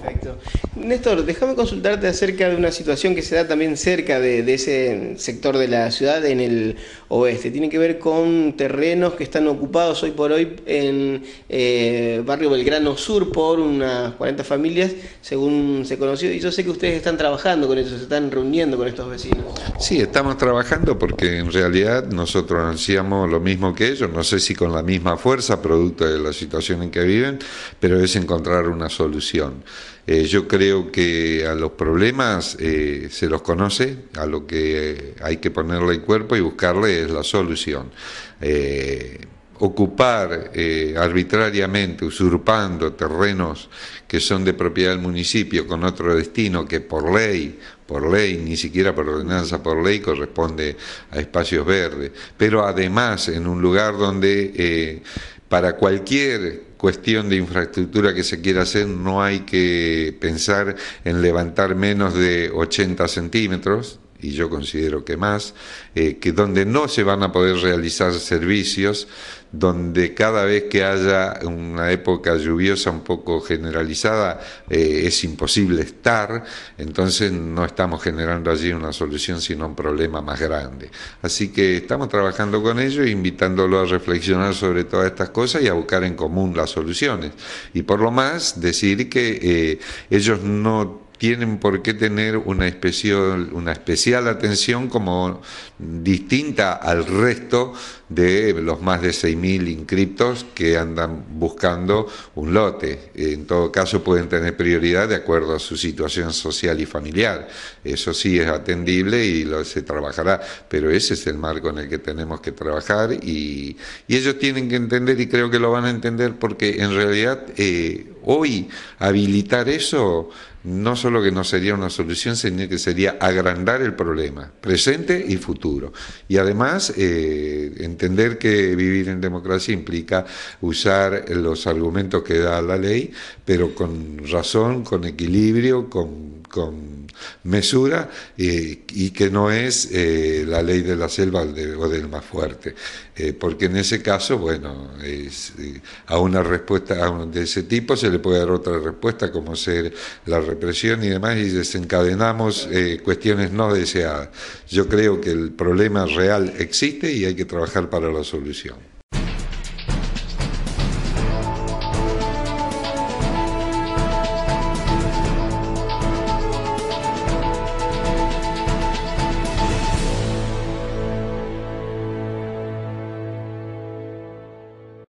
Perfecto. Néstor, déjame consultarte acerca de una situación que se da también cerca de, ese sector de la ciudad en el oeste. Tiene que ver con terrenos que están ocupados hoy por hoy en eh, barrio Belgrano Sur por unas 40 familias, según se conoció. Y yo sé que ustedes están trabajando con eso, se están reuniendo con estos vecinos. Sí, estamos trabajando porque en realidad nosotros hacíamos lo mismo que ellos, no sé si con la misma fuerza, producto de la situación en que viven, pero es encontrar una solución. Eh, yo creo que a los problemas eh, se los conoce, a lo que eh, hay que ponerle el cuerpo y buscarle es la solución. ocupar arbitrariamente, usurpando terrenos que son de propiedad del municipio con otro destino que por ley por ley, ni siquiera por ordenanza por ley, corresponde a espacios verdes, pero además en un lugar donde para cualquier cuestión de infraestructura que se quiera hacer, no hay que pensar en levantar menos de 80 centímetros, y yo considero que más, eh, que donde no se van a poder realizar servicios, donde cada vez que haya una época lluviosa un poco generalizada eh, es imposible estar, entonces no estamos generando allí una solución sino un problema más grande. Así que estamos trabajando con ellos invitándolos a reflexionar sobre todas estas cosas y a buscar en común las soluciones. Y por lo más decir que eh, ellos no tienen por qué tener una especial, una especial atención como distinta al resto de los más de 6.000 inscriptos que andan buscando un lote. En todo caso pueden tener prioridad de acuerdo a su situación social y familiar. Eso sí es atendible y se trabajará, pero ese es el marco en el que tenemos que trabajar y, ellos tienen que entender y creo que lo van a entender porque en realidad eh, hoy habilitar eso no solo que no sería una solución, sino que sería agrandar el problema, presente y futuro. Y además, eh, entender que vivir en democracia implica usar los argumentos que da la ley, pero con razón, con equilibrio, con, mesura, eh, y que no es eh, la ley de la selva o del más fuerte. porque en ese caso, bueno, a una respuesta de ese tipo se le puede dar otra respuesta, como ser la represión y demás y desencadenamos eh, cuestiones no deseadas. Yo creo que el problema real existe y hay que trabajar para la solución.